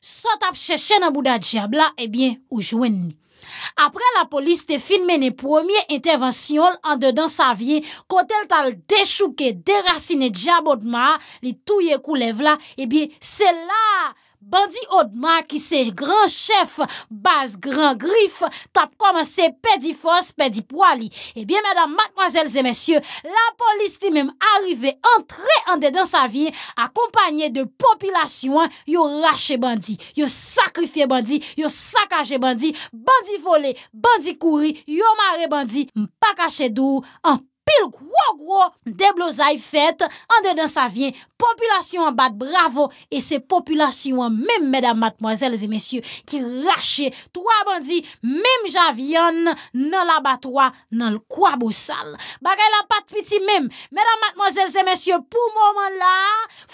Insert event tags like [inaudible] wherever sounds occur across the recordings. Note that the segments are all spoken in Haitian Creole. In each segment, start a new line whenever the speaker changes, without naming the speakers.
Sot ap chè chè nan bouda djiab la, ebyen, eh oujwen. Apre la polis te fin men e promye intervensyon an dedan sa vie, kote l tal dechouke, derasine djiab od ma, li touye kou lev la, ebyen, eh se la! Bandi Odma ki se gran chef, bas gran grif, tap koman se pedi fos, pedi poali. Ebyen, eh madame, mademoiselles et messieurs, la polis ti mem arrive entre ande dans sa vie, akompagne de populasyon yo rache bandi, yo sakrifye bandi, yo sakaje bandi, bandi vole, bandi kouri, yo mare bandi, mpa kache dou, an. pil kwo kwo deb lo zay fèt, an dedan sa vyen, populasyon bat bravo, e se populasyon, mem mèdam matmozèl zè mèsyon, ki rachè, twa bandi, mem javiyon, nan la batwa, nan l kwa bousal. Bagay la pat piti mem, mèdam matmozèl zè mèsyon, pou mouman la,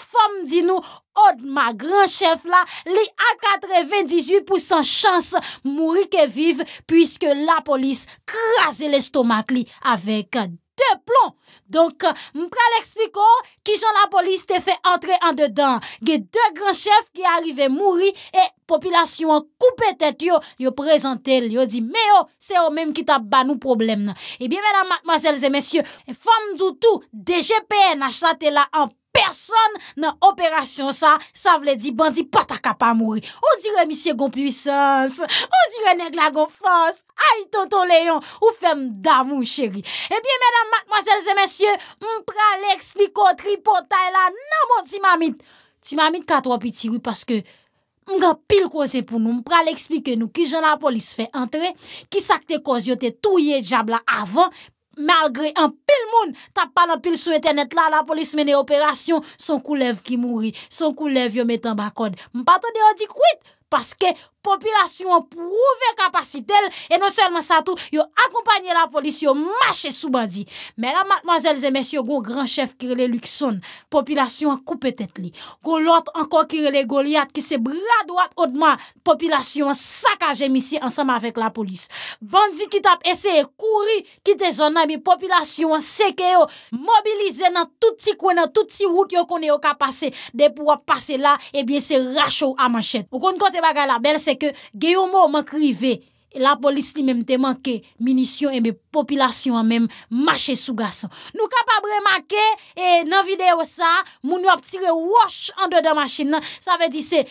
fòm di nou, od ma gran chèf la, li a katre 28% chans, mouri ke viv, pwiske la polis, krasè l estomak li, avek, Te plon. Donk euh, m pral ekspliko oh, ki jan la polis te fe antre an dedan. Ge de gran chef ki arive mouri e popilasyon koupe tet yo yo prezantel. Yo di me oh, yo se yo menm ki ta ban ou problem nan. Ebyen eh menan madmazelze mensyo. Fon mzoutou DGPN achate la an. Person nan operasyon sa, sa vle di bandi pataka pa mouri. Ou dire misye gon pwisans, ou dire neg la gon fons, ay toto leyon, ou fem dam ou cheri. E eh biye menan, mademoiselles et messieurs, m pra le eksplikotri potay la nan mou timamit. Timamit katwa pi tiwi, paske m ga pil kose pou nou, m pra le eksplike nou ki jen la polis fe entre, ki sakte kose yo te touye jab la avon, Malgre an pil moun, ta pan an pil sou etenet la, la polis menen operasyon, son koulev ki mouri. Son koulev yo metan bakon. M patan de yon di kwit, paske popilasyon pou ouve kapasitel e non selman sa tou, yo akompanyen la polisyon, mache sou bandi. Mè la matmazèl zè mèsyon, go gran chèf kirele Luxon, popilasyon koupe tèt li. Go lot ankon kirele Goliath, ki se bradouat odman, popilasyon sakajem isi ansama vek la polis. Bandi ki tap ese, kouri, kite zon nan mi, popilasyon seke yo, mobilize nan touti kwenan, touti wout yo kone yo kapase de pou wapase la, ebyen eh se rachou a manchèt. Ou kon kote baga la belsek E ke geyo mou mankrive, la polis li menm te manke, minisyon e me populasyon an menm mache sou gasan. Nou kapabre manke, e nan videyo sa, moun yo ap tire wosh an de de machine nan. Sa ve di se,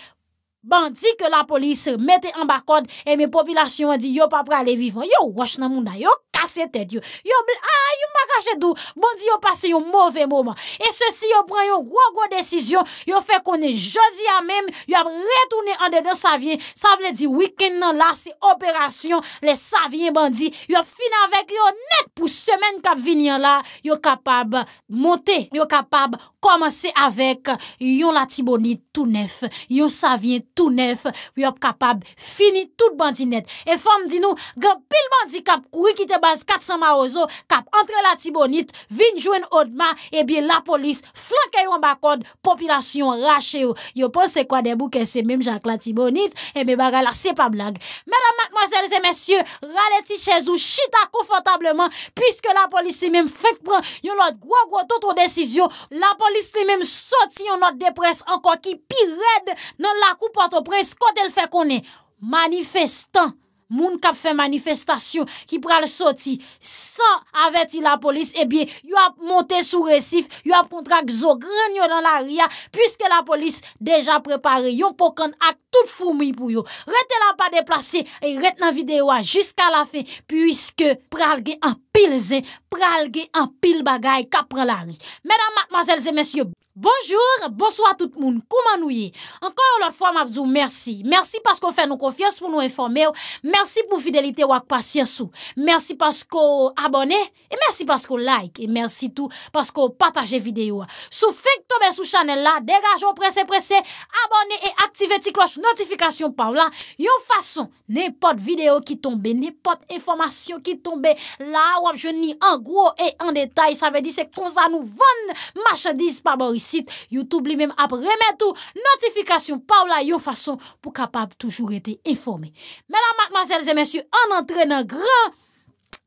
ban di ke la polis mette an bakod, e me populasyon an di, yo papre ale vivan, yo wosh nan moun dayok. asye tèd yo. Yo blan, a, ah, yo mba kache dou. Bandi yo pase yo mwove mwoman. E se si yo pran yo gwo gwo desisyon, yo fe konen jodi a mem, yo ap retounen an dedan sa vyen. Sa vle di wikend nan la se operasyon, le sa vyen bandi, yo ap fin avèk yo net pou semen kap vinyan la, yo kapab montè, yo kapab komanse avèk yon latiboni tout nef, yo sa vyen tout nef, yo ap kapab fini tout bandi net. E fon di nou, gen pil bandi kap wikiteb katsan ma ozo kap entre la tibonit vinjwen odman e bin la polis flanke yon bakod populasyon rache yo yo pon se kwa debu ke se menm jank la tibonit e eh be bagala se pa blag mèdam matmazèlse mèsyo raleti chèzou chita konfotableman pwiske la polis se menm fèk pran yon lot gwo gwo totro desizyo la polis se menm soti yon lot depres anko ki pi red nan la koupat o pres kote l fèk onè manifestan Moun kap fe manifestasyon ki pral soti, san aveti la polis, e eh bie yo ap monte sou resif, yo ap kontrak zogren yo dan la ria, pwiske la polis deja prepare, yo pokan ak tout foumi pou yo. Rete la pa deplase, e rete nan videwa, jiska la fe, pwiske pral ge an pil ze, pral ge an pil bagay kap pran la ria. Medan matmazelze mensyo... Bonjour, bonsoir tout moun, kouman nou ye? Enkoy ou lot fwa mabzou, mersi. Mersi paskou fè nou konfians pou nou informè ou. Mersi pou fidelite wak pasyen sou. Mersi paskou abone, e mersi paskou like, e mersi tou paskou pataje videyo. Sou fik tobe sou chanel la, degaj ou prese prese, abone e aktive ti kloche notifikasyon pa wla. Yo fason, ne pot videyo ki tombe, ne pot informasyon ki tombe la wap jouni an gou e an detay, sa ve di se konza nou voun machadis pa boris. site, Youtube li mem ap remet ou, notifikasyon pa ou la yon fason pou kapap toujou rete informe. Mè nan matmazèl zè mèsyou, an antre nan gran,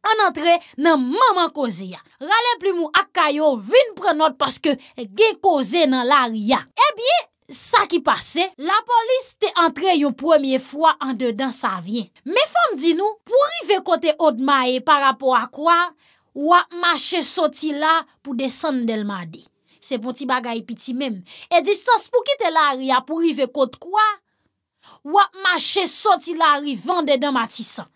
an antre nan maman koze ya. Rale pli mou akkayo, vin pren not paske gen koze nan laryan. E eh bie, sa ki pase, la polis te antre yo premier fwa an dedan sa vyen. Mè fom di nou, pou rive kote odma e parapo a kwa, wak mache soti la pou desen del madi. Se bon ti bagay pi ti mem. E distans pou kite la ria pou rive kote kwa? Wap mache soti la rivan de den matisan.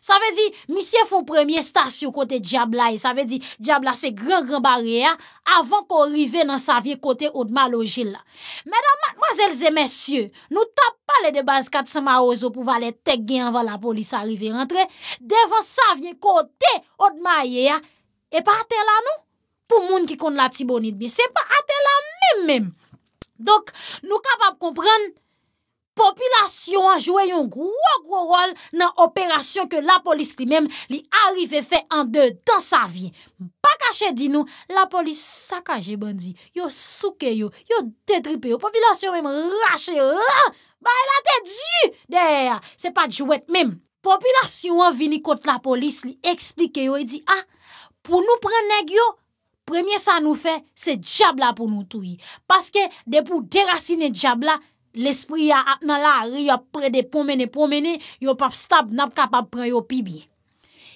Sa ve di, misye foun premye stasyon kote Diabla. E. Sa ve di, Diabla se gran gran bari ya. Avan kon rive nan sa vie kote odman lojil la. Mèdam, mwazèlze, mèsyè. Nou tap pale de baz kat sema ozo pou vale tek gen anvan la polis a rive rentre. Devan sa vie kote odman ye ya. E parte la nou? pou moun ki kon la tibonit bi. Se pa ate la mem mem. Dok nou kapap kompren, popilasyon a jwè yon gwo gwo rol nan operasyon ke la polis li mem li arive fe an de dan sa vye. Ba kache di nou, la polis sa kaje bandi. Yo souke yo, yo detripe yo. Popilasyon mem rache, ah! ba el ate di, de, se pa jwèt mem. Popilasyon vini kont la polis, li eksplike yo, li e di, ah, pou nou pren neg yo, premye sa nou fe, se djab la pou nou touye. Paske, de pou derasine djab la, l'esprit ya ap nan la, ri ap pre de pou mene pou mene, yo pap stab, nap kapap pre yo pi bie.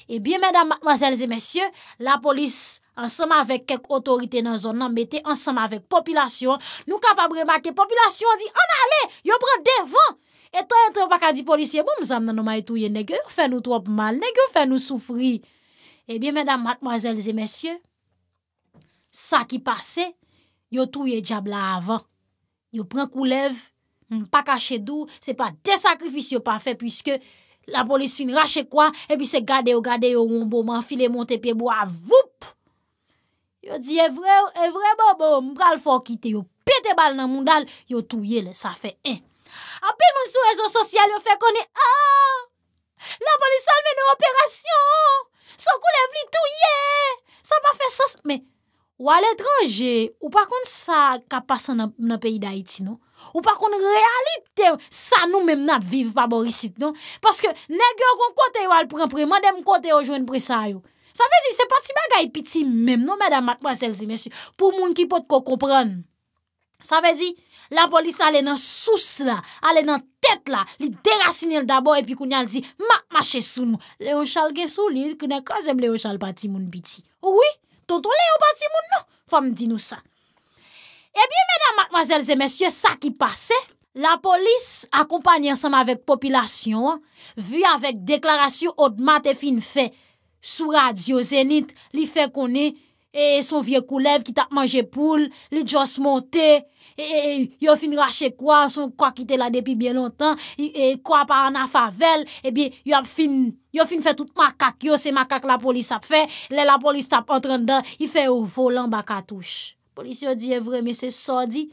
E eh bie, medan, mademoiselles et messieurs, la polis, ansema avek kek otorite nan zon, nan bete, ansema avek popilasyon, nou kapap remake, popilasyon di, an ale, yo pre devan. E ta ente baka di polisye, boum zan nan nou may touye, negyo fè nou trop mal, negyo fè nou soufri. E eh bie, medan, mademoiselles et messieurs, Sa ki pase, yo touye djab la avan. Yo pren kou lev, mwen pa kache dou, se pa de sakrifis yo pa fe, pwiske la polis fin rache kwa, epi se gade yo gade yo ronbo, manfile monte pe bo avoup. Yo di evre, evre bo, mbral fokite, yo pete bal nan moun dal, yo touye le, sa fe en. Ape mwen sou rezo sosyal, yo fe konen, oh, la polis almen nou operasyon, sou kou lev li touye, sa pa fe sos, men, Ou al etranje, ou pa kon sa kapasan nan peyi da iti, no? Ou pa kon realite, sa nou menm nan vive pa bor isit, no? Paske ne gyo kon kote yo al pren pre, man dem kote yo jwen pre sa yo. Sa vezi, se pati bagay piti menm, no, mèdam, akwa selzi, mèsy. Pou moun ki pot ko kompran. Sa vezi, la polis ale nan souse la, ale nan tète la, li derasine l dabo, epi kou nyal di, ma, ma chesou nou. Le on chal gesou li, kou ne kazem le on chal pati moun piti. Ou wii? Ton ton le yo bati moun non? nou, fòm di nou sa. Ebyen, eh mèdame, mwazèlze, mèsyè, sa ki pase, la polis akompanyen seman vek popilasyon, vy avèk deklarasyon od mat e fin fe, sou radio zenit, li fe konè, e son vie koulev ki tap manje poule, li jòs monte, Eh, eh, eh, yo fin rache kwa, son kwa ki te la depi bien lontan, kwa pa an a favel, epi yo fin fe tout makak yo, se makak la polis ap fe, le la polis tap entran dan, yi fe ou volan baka touche. Polis yo di evre, mese so di.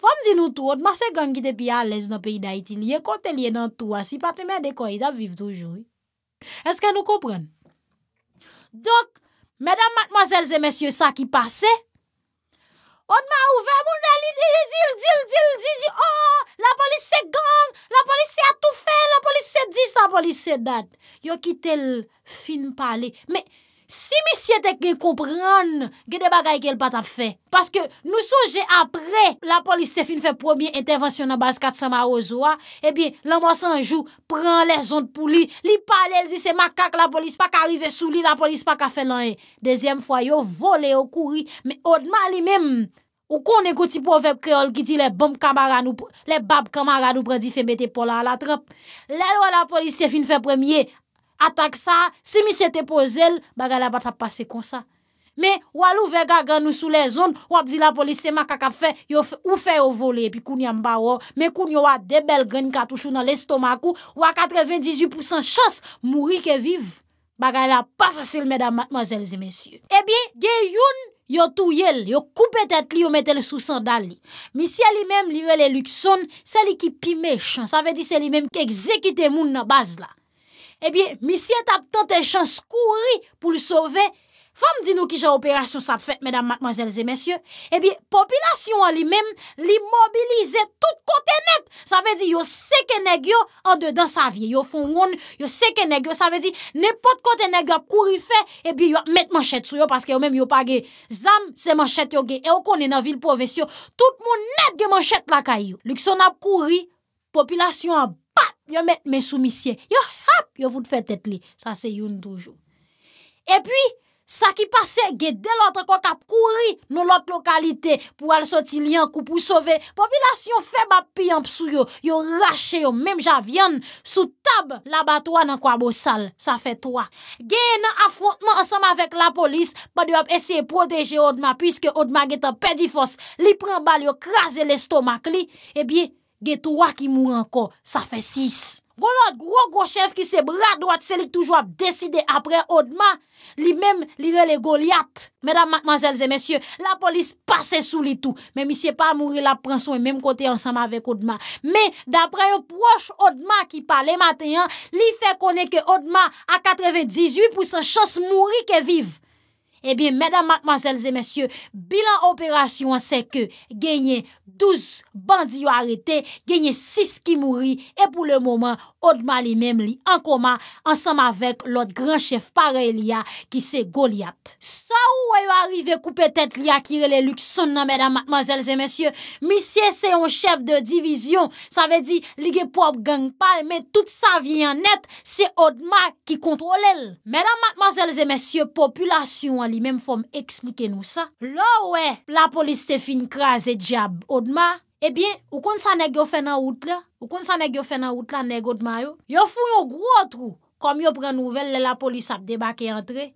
Fom di nou tou, od mase gangi te pi alez nan peyi da iti liye, kontelye nan tou asi, pati mè dekoyi ap viv toujou. Eske nou kopren? Dok, mèdam matmazèl zè mèsyo sa ki pase, Odman ouve, moun da li dil, dil, dil, dil, di, di, oh, la polis se gang, la polis se atoufe, la polis se dis, la polis se dad. Yo kite l fin pale, me, si mi syete ke kompran, gede bagay ke l pat ap fe. Paske nou soje apre, la polis se fin fe premier intervensyon nan bas 400 marozwa, e eh bi, l an monsan jou, pren le zon pou li, li pale, el di se makak la polis, pa ka rive sou li, la polis pa ka fe lan e. Ou kon negoti pou ouvek kreol giti le bab kamara nou pradi fe mette pola alatrap. Lèl ou la polis se fin fe premye, atak sa, se mi se te po zel, baga la batrap pase konsa. Me, walu vega ganou sou le zon, wap di la polis se maka kap fe, ou fe yo vole, pi koun yam bawa, me koun yo wap debel gren katou chou nan lestomak ou, wap 98% chans mouri ke viv. Baga la pa fasil, meda mazelze mesye. Ebi, eh gen youn, Yo tou yel, yo koupe tet li, yo mette eh le sousan dan li. Misye li mem li re le luxon, se li ki pime chan. Sa ve di se li mem ki ekzekite moun nan baz la. E bi misye tap tante chan skouri pou li sove... Fom di nou ki jan operasyon sap fet, medan matmanjelze mensyo, e eh bi, popilasyon an li men, li mobilize tout kote net, sa ve di, yo seke neg yo, an dedan sa vie, yo fon woun, yo seke neg yo, sa ve di, nepot kote neg yo ap kouri fe, e eh bi yo ap met manchet sou yo, paske yo men yo pa ge, zam, se manchet yo ge, e yo konen an vil pove syo, tout moun net ge manchet la kay yo. Lik son ap kouri, popilasyon an bat, yo met mesou misye, yo hap, yo vout fet et li, sa se youn toujou. E pi, Sa ki pase, ge delot akot ap kouri nou lot lokalite pou al soti liyan kou pou sove. Popilasyon feb ap piyamp sou yo, yo rache yo, menm ja vyen, sou tab labatwa nan kwa bo sal. Sa fe 3. Geye nan afrontman ansam avèk la polis, pa diw ap esye proteje odman, pwiske odman geta pedifos, li pren bal yo krasel estomak li, e biye ge 3 ki mou anko, sa fe 6. Gono, gro, gro chev ki se bradouat se li toujou ap deside apre Odma, li mem li relegou li at. Medan, mademanselze, mesye, la polis pase sou li tou, men mi se pa mouri la prensou en mem kote ansama vek Odma. Me, dapre yo proche Odma ki pale matenyan, li fe kone ke Odma a 98% chans mouri ke vive. E bie, mèdam matmazèl zè mèsyè, bilan operasyon se ke genye 12 bandi yo arete, genye 6 ki mouri, e pou le mouman, odma li mèm li an koma ansam avèk lot gran chèf pare li ya ki se goliat. Sa ou wè yo arrive koupe tèt li akire le luxon nan mèdam matmazèl zè mèsyè, misye se yon chèf de divizyon, sa vè di ligè pop gang pal, mè tout sa vien net, se odma ki kontrol el. Mèdam matmazèl zè mèsyè, populasyon li... li menm fòm eksplike nou sa. Lò wè, la polis te fin kras e djab odman. Ebyen, w kon sa neg yo fè nan wout la? W kon sa neg yo fè nan wout la neg odman yo? Yo foun yo gwo trou. Kom yo pren nouvel, le la polis ap debak e entre.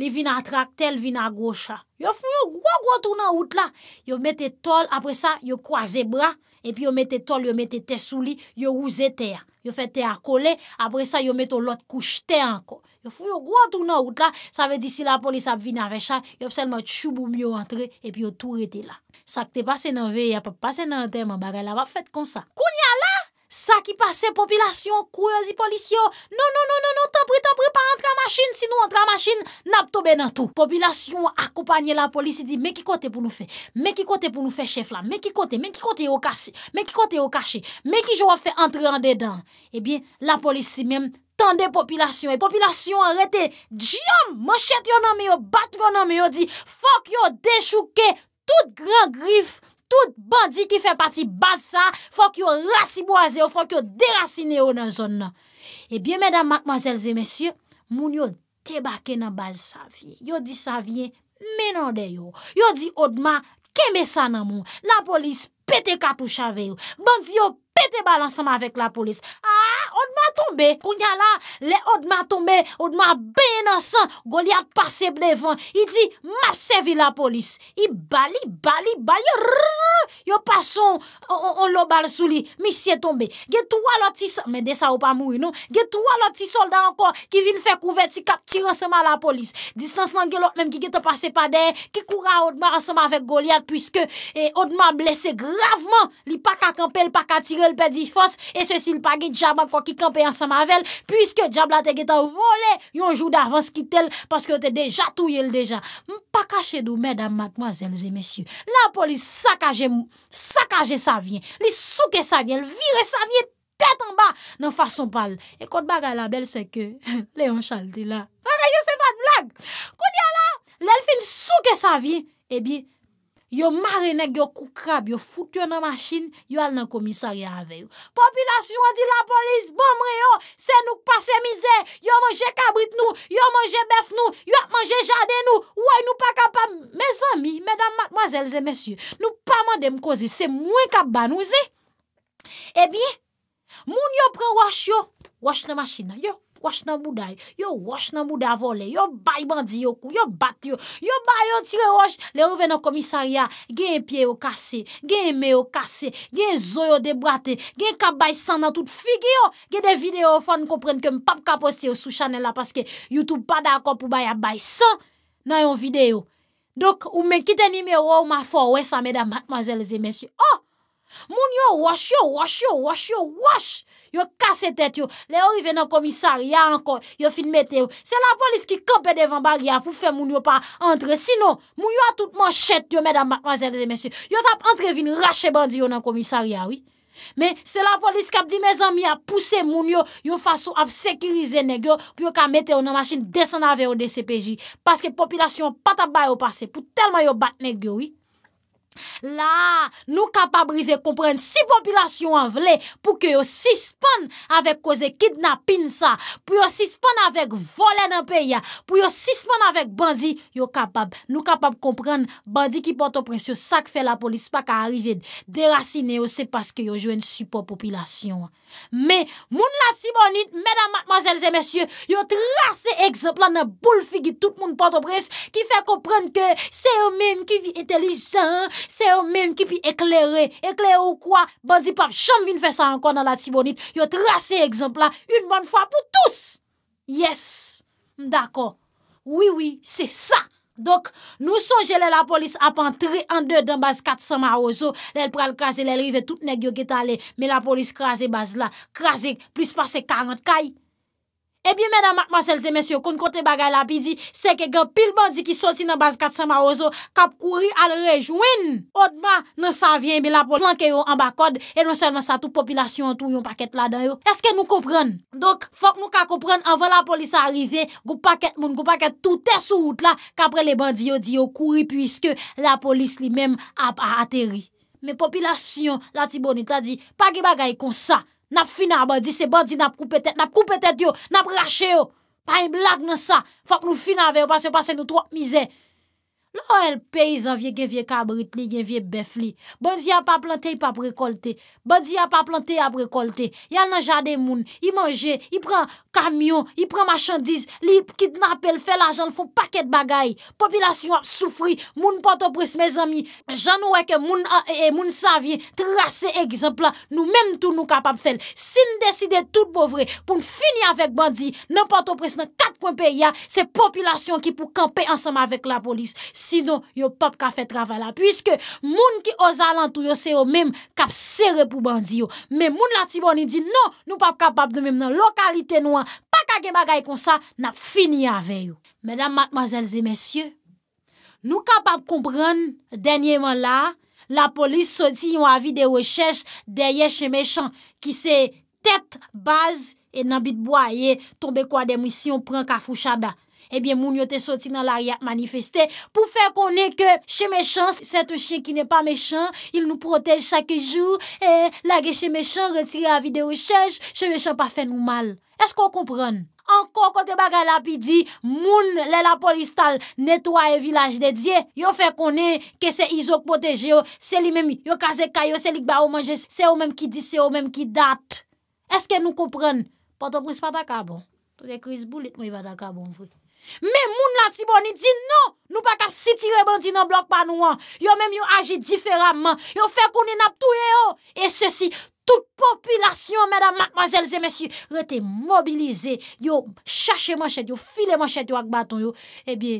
Li vin a trak tel, vin a gwo chan. Yo foun yo gwo gwo trou nan wout la. Yo mette tol, apre sa yo kwaze bra. Epi yo mette tol, yo mette tesou li, yo ouze te a. Yo fè te a kole, apre sa yo mette lòt kouchte anko. Fou yo gwa tou nan wout la Sa ve disi la polis ap vin nan vechak Yo ap selman chou boum yo antre E pi yo tou rete la Sak te pase nan ve Ya pa pase nan tem an bagay la Wa ap fet kon sa Koun ya la Sa ki pase, popilasyon, kouyozi polisyon, non, non, non, non, non, ta pri, ta pri, pa entre a machine, si nou entre a machine, nap tobe nan tou. Popilasyon akopanyen la polisyon, di, men ki kote pou nou fe, men ki kote pou nou fe chef la, men ki kote, men ki kote yo kache, men ki kote yo kache, men ki yo afe entre an dedan. Ebyen, eh la polisyon, mèm, tende popilasyon, e popilasyon an rete, djiyom, man chet yo nan me yo, bat yo nan me yo, di, fok yo, dechouke, tout gran grif, Tout bandi ki fe pati baz sa, fok yo rasi bo aze yo, fok yo derasine yo nan zon nan. Ebyen, eh medan, mak manzelze, mesye, moun yo tebake nan baz sa vye. Yo di sa vye, menande yo. Yo di odman, keme sa nan moun. La polis, pete katou chave yo. Bandi yo, pe te bal ansama vek la polis. A, odman tombe. Kounya la, le odman tombe, odman ben ansan, Goliad pase brevan. I di, mapsevi la polis. I bali, bali, bali, yo pason, yo lo bal souli. Mi siye tombe. Ge towa lo ti solda, men de sa ou pa moui nou, ge towa lo ti solda ankon, ki vin fek ouve, ti kap tire ansama la polis. Distanse nan gelot men, ki ge te pase pade, ki kura odman ansama vek Goliad, pwiske eh, odman blese graveman, li pa ka kampe, li pa ka tire, El pe di fos, e se si l pagi djaban kwa ki kampe an sa mavel, puisque djabla te getan vole yon joud avans ki tel, paske te deja touye l dejan. M pa kache dou, medan matmoazelze, mesyu, la poli sakaje mou, sakaje sa vyen, li souke sa vyen, l vire sa vyen, tet an ba nan fason pal. E kote baga la bel se ke, le [laughs] an chal di la. M pa kache se pat blag. Kou li ala, l el fin souke sa vyen, e bi, Yo mare neg yo koukrab, yo foute yo nan masjin, yo al nan komisari aveyo. Popilasyon di la polis, bomre yo, se nouk pase mize, yo manje kabrit nou, yo manje bef nou, yo manje jade nou, woy nou pa kapam. Mezan mi, medan madmozelze, mesye, nou pa mandem koze, se mwen kap banouze. Ebi, eh moun yo pren wash yo, wash nan masjin yo. yo wash nan bouday, yo wash nan bouday avole yo bay bandi yo kou, yo bat yo yo bay yo tire wash, le ouve nan komisaria genye pie yo kase genye me yo kase, genye zoyo de brate, genye ka bay san nan tout figi yo, genye de video fwa n kompren ke m pap ka poste yo sou chanel la paske youtube pa da akop pou bay a bay san nan yon video dok ou men kite ni me ou ou ma fwa ouwe sa medan matmazel ze mensyo oh, moun yo wash yo, wash yo wash yo, wash yo Yo kase tet yo, le orive nan komisari ya ankon, yo fin mette yo. Se la polis ki kompe devan bar ya pou fe moun yo pa entre, sino moun yo a tout man chet yo, medan mazèlèzè mèsyè. Yo tap entre vin rache bandi yo nan komisari ya, oui. Men, se la polis kap di mezan mi a pousse moun yo, yo faso ap sekirize negyo pou yo ka mette yo nan machin desanave yo de CPJ. Paske popilasyon pata bayo pase pou telman yo bat negyo, oui. La, nou kapab rive kompren si populasyon an vle pou ke yo sispon avek koze kidnapin sa, pou yo sispon avek volen an peya, pou yo sispon avek bandi, yo kapab, nou kapab kompren bandi ki porte oprensyon sak fe la polis pa ka rive derasine yo se paske yo jwen support populasyon. Me, moun la tibonit, mèdam matmazèl zè mèsyè, yo trase ekzempla nan boule figi tout moun pantobres ki fè komprenn ke se yo mèm ki vi etelijan, se yo mèm ki pi eklerè, eklerè ou kwa, bandi pap, chanm vin fè sa ankon nan la tibonit, yo trase ekzempla, un ban fwa pou tous. Yes, dako, oui, oui, se sa. Dok nou son jelè la polis apan tre an de dan bas 400 ma ozo, lèl pral kaze lèl rive tout neg yo get ale, men la polis kaze bas la, kaze plus pase 40 kaye. E bi menan matman selze mensyo kon kont le non, bagay non la pi di se ke gen pil bandi ki soti nan baz 400 ma ozo kap kouri al rejouen. Odman nan sa vyen be la polis flanke yo an bakod e nan sa nan sa tou populasyon tou yon paket la dayo. Eske nou kopren? Dok fok nou ka kopren anvan la polis a arrive, goupaket moun, goupaket toutes ou out la, kapre le bandi yo di yo kouri pwiske la polis li mem ap a ateri. Me populasyon la tibonit la di, pagi bagay kon sa. Nap fina a badi, se badi nap koupe tet yo, nap rache yo. Pa yon blag nan sa. Fak nou fina ave yo, pase yo pase nou trok mize. Ou el pey zan vie gen vie kabrit li gen vie bef li bon? Bandi a pa plantey, pa prekolte. Bandi a pa plantey, pa prekolte. Yal nan jade moun. I manje, i pran kamyon, i pran machandiz. Li kidnap el, fel ajan, foun paket bagay. Popilasyon ap soufri. Moun patopres, mez ami. Jan nouwe ke moun ah, eh, eh, savye, trase egizanpla. Nou menm tou nou kapap fel. Sin deside tout bovre. Poun fini avek bandi, nan patopres nan kap kwenpe ya. Se populasyon ki pou kampe ansama vek la polis. Se populasyon ki pou kampe ansama vek la polis. Sinon, yo pap ka fet ravala. Puiske, moun ki oza lan tou yo se yo mem, kap se repou bandi yo. Men, moun la tibon ni di, non, nou pap kapap de mem nan lokalite nou an, pa kage magay kon sa, nap fini avè yo. Mèdam, matmazèlze, mèsyè, nou kapap kompran denyèman la, la polis soti yon avi de rechèche de yeche mechant ki se tèt baz e nan bitbwa ye tombe kwa demisyon pran ka fouchada. ebyen moun yo te soti nan laryat manifestè pou fè konè ke chè mechans, sè te chè ki nè pa mechans, il nou protej chakè jou, e lage chè mechans, retire avi de rechèj, chè mechans pa fè nou mal. Esk kon konprèn? Ankon kon te bagal api di, moun lè la polistal netwa e vilaj dedye, yo fè konè ke se izok poteje yo, se li mèmi yo kaze kajo, se lik ba ou manje, se ou mèm ki di, se ou mèm ki dat. Esk kon konprèn? Pato prins pa takabon? Tout e kriz boulit mou i va takabon Men moun la tibon ni di non. nou, nou pa kap siti rebanti nan blok pa nou an, yo menm yo aji diferanman, yo fekouni nap touye yo, e se si tout oh. populasyon mèdam, mademoiselles et messieurs, rete mobilize, yo chache manchet, yo file manchet yo ak baton yo, e eh bi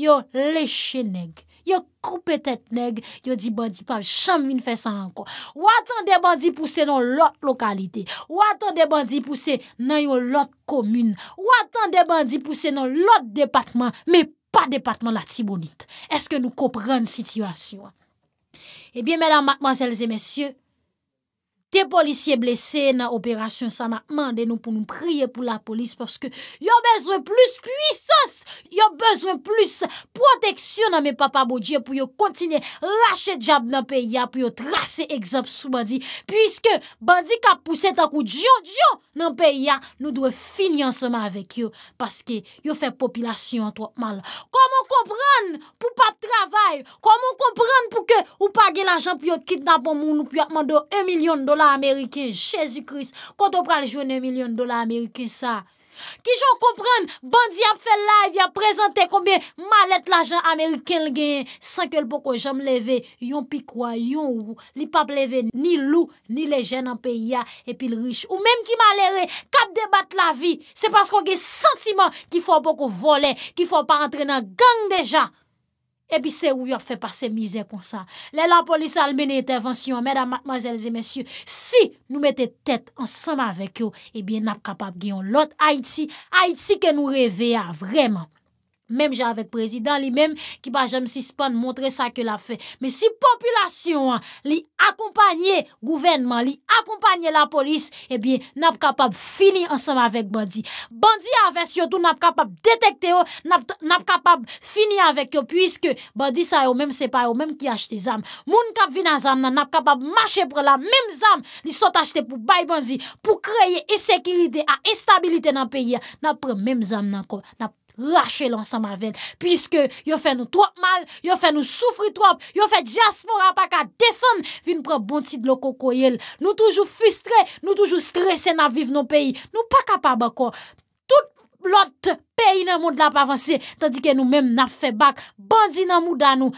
yo le cheneg. yo koupe tet neg, yo di bandi pav, chanm vin fè san anko. Ou atan de bandi pousse nan lot lokalite? Ou atan de bandi pousse nan yon lot komune? Ou atan de bandi pousse nan lot departman, me pa departman la tibonite? Eske nou koprenn sityasyon? Ebyen eh menan, manselze, mesye, Te polisye blese nan operasyon sa ma mande nou pou nou priye pou la polis Paske yo bezwen plus puissos Yo bezwen plus proteksyon nan men papa Boudjie Pou yo kontine lache djab nan peya Pou yo trase egzab sou bandi Piske bandi ka pousse takou djo djo nan peya Nou dwe finyansama avek yo Paske yo fe populasyon an to mal Koman kompran pou pap travay Koman kompran pou ke ou page lajan pou yo kitna pou moun Ou pou akman do 1 milyon dola Amerike, jesu kris Konto pral jwene milyon dola Amerike sa Ki joun kompren Bandi ap fè live, ap prezante Koumbe malet la jen Amerike San ke l poko jam leve Yon pi kwa, yon ou Li pap leve ni lou, ni le jen an pe ya E pi l riche, ou menm ki malere Kap debat la vi, se pasko Ge sentiman ki fò poko vole Ki fò pa entre nan gang deja epi se ou yop fe pa se mize kon sa. Lè la polis almeni intervensyon, mèdam, mwazèlze, mèsyou, si nou mette tèt ansanm avèk yo, epi eh nap kapap geyon lot Haiti, Haiti ke nou revè ya, ah, vreman. Mèm jè avèk prezidant li mèm ki ba jèm si span montre sa ke la fè. Mèm si populasyon li akompanyè gouvenman, li akompanyè la polis, e bie nap kapab fini ansam avèk bandi. Bandi avèk si yo tou nap kapab detekte yo, nap kapab fini avèk yo, pwiske bandi sa yo mèm sepa yo, mèm ki achete zam. Moun kap vina zam nan, nap kapab mache pre la mèm zam, li sot achete pou bay bandi, pou kreye esekirite, a estabilite nan peyi ya, nap pre mèm zam nan kon, nap. Rache lansan ma ven... Piske yo fe nou trop mal... Yo fe nou soufri trop... Yo fe diaspora pa ka desen... Vi nou pre bon ti dlo koko yel... Nou toujou frustre... Nou toujou stresse na viv nou peyi... Nou pa ka pa bako... Tout lot peyi nan moun la pa avanse... Tadi ke nou mem na fe bak... Bandi nan mou dan nou...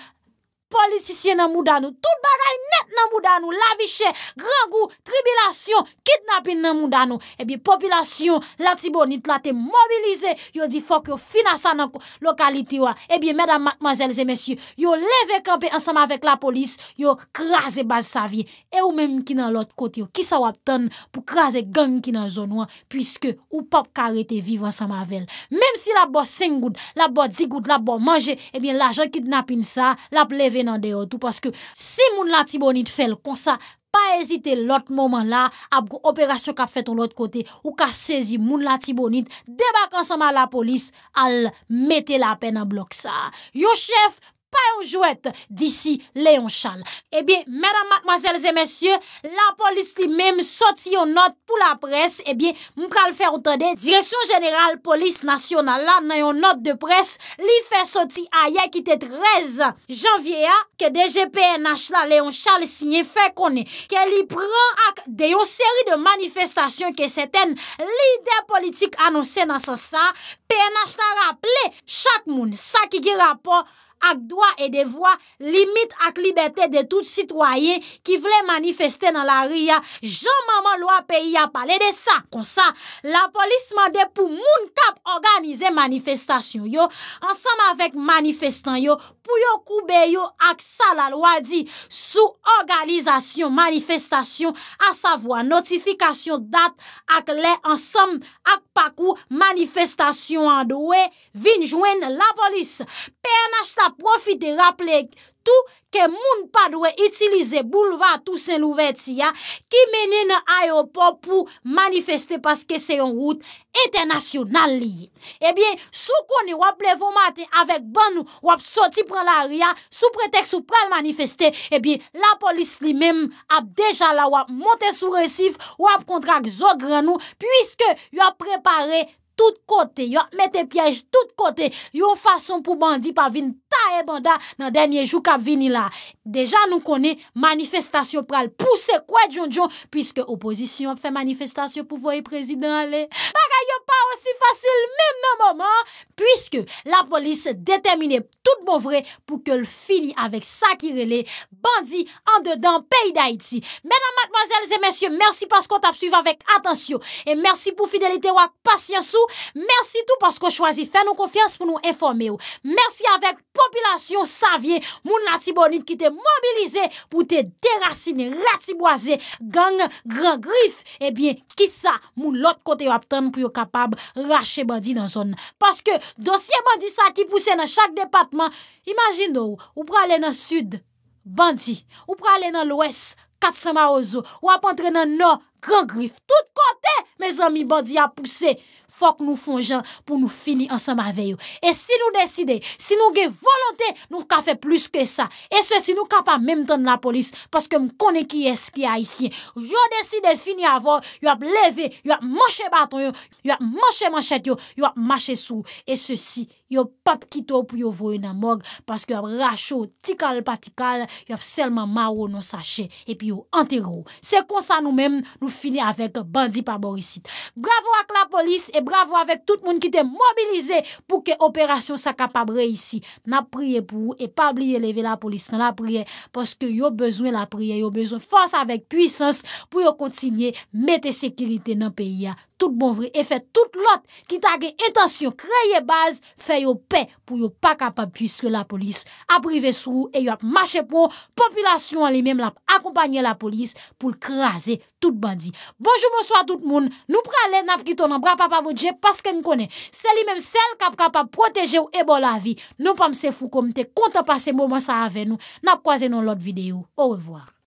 politisyen nan mou dan nou, tout bagay net nan mou dan nou, laviche, grangou, tribilasyon, kidnapin nan mou dan nou. Ebi, eh popilasyon, la tibou nit la te mobilize, yo di fok yo finasa nan lokaliti wa. Ebi, eh medan mademazelze, mesyu, yo leve kampi ansama vek la polis, yo kraze bas sa vi. E ou menm ki nan lot koti yo, ki sa wap ton pou kraze gang ki nan zonwa, pwiske ou pap karete vivan ansama vel. Mem si la bo sengoud, la bo zigoud, la bo manje, ebi, la je kidnapin sa, la pleve nan deyot ou paske si moun la tibonit fel konsa, pa ezite lot moman la ap go operasyon kap fet ton lot kote ou ka sezi moun la tibonit, debak ansama la polis al mette la pen nan blok sa. Yo chef pa yon jwet disi leyon chan. Ebyen, eh mèdam matmwazèl zè mèsyè, la polis li mèm soti yon not pou la pres, ebyen, mwen pral fè ou tèdè, Direksyon General Polis Nasyonal la, nan yon not de pres, li fè soti a ye ki tèt 13 janvye ya, ke deje PNH la leyon chan li signè fè konè, ke li pran ak deyon seri de manifestasyon ke sèten lider politik anonsè nan sò sa, PNH la rap lè, chak moun sa ki gè rapò, ak doa e devwa, limit ak liberte de tout sitwayen, ki vle manifeste nan la ri ya, jan maman loa peyi ya pale de sa, kon sa, la polis mande pou moun kap organize manifestasyon yo, ansam avek manifestan yo, pou yo koube yo, ak sa la loa di, sou organizasyon manifestasyon, a sa vwa notifikasyon dat, ak le ansam ak pakou manifestasyon, an do we vin jwen la polis, pey an achta, wap profite raple tou ke moun pa dwe itilize bouleva tou sen nou veti ya, ki mene nan ayopop pou manifeste paske se yon route internasyonal liye. Ebyen, eh sou koni wap levomate avek ban nou wap soti pran la ria, sou preteks ou pral manifeste, ebyen, eh la polis li mem ap deja la wap monten sou resif, wap kontrak zogran nou, pwiske yon ap prepare tanak. tout kote, yo mette piyej tout kote yo fason pou bandi pa vin ta e banda nan denye jou ka vin la. Deja nou kone manifestasyon pral puse kwa djon djon, pwiske oposisyon fè manifestasyon pou voye prezident le. Bak a yo pa osi fasil, mèm nan mouman, pwiske la polis determine tout bon vre pou ke l fini avèk sa ki rele bandi an dedan pey d'Haïti. Menan matmanzèl zè mèsyon, mersi pas kon tap suiv avèk, atensyon. E mersi pou fidelite wak pas yansou Mersi tou pasko chwazi Fè nou konfians pou nou informe ou Mersi avèk popilasyon savye Moun natibonit ki te mobilize Pou te derasine, ratiboaze Gange gran grif Ebyen, eh ki sa moun lot kote yo aptan Pou yo kapab rache bandi nan zon Paske dosye bandi sa ki pousse nan chak departman Imagin nou Ou prale nan sud bandi Ou prale nan lwes katsama ozo Ou ap entre nan nor gran grif Tout kote me zami bandi a pousse fok nou fon jan pou nou fini ansem aveyo. E si nou deside, si nou ge volante, nou ka fe plus ke sa. E se si nou ka pa mem tan la polis paske m kone ki eski a isye. Yo deside fini avon yo ap leve, yo ap manche baton yo, yo ap manche manchet yo, yo ap manche sou. E se si, yo pap kito pou yo voye nan mog paske yo ap rachou, tikal patikal yo ap selman marou nou sache epi yo anterou. Se konsa nou mem nou fini avek bandi pa borisit. Gravo ak la polis e bravo avèk tout moun ki te mobilize pou ke operasyon sa kapabre isi. Na priye pou, e pa blie leve la polis, na priye, poske yo bezwen la priye, yo bezwen fòs avèk pwisans pou yo kontinye mette sekilite nan peyi ya. tout bonvri efè tout lot ki tagè etansyon kreye baz fè yo pe pou yo pa kapab pwiske la polis aprive sou e yo ap mache pou populasyon li mem la akompanyè la polis pou krasè tout bandi. Bonjou monswa tout moun nou pralè nap giton an bra pa pa bo dje pasken kone. Sè li mem sel kap kapab proteje ou ebo la vi nou pamse fou komte konta pase mouman sa ave nou nap kwazenon lot videyo ou revoar.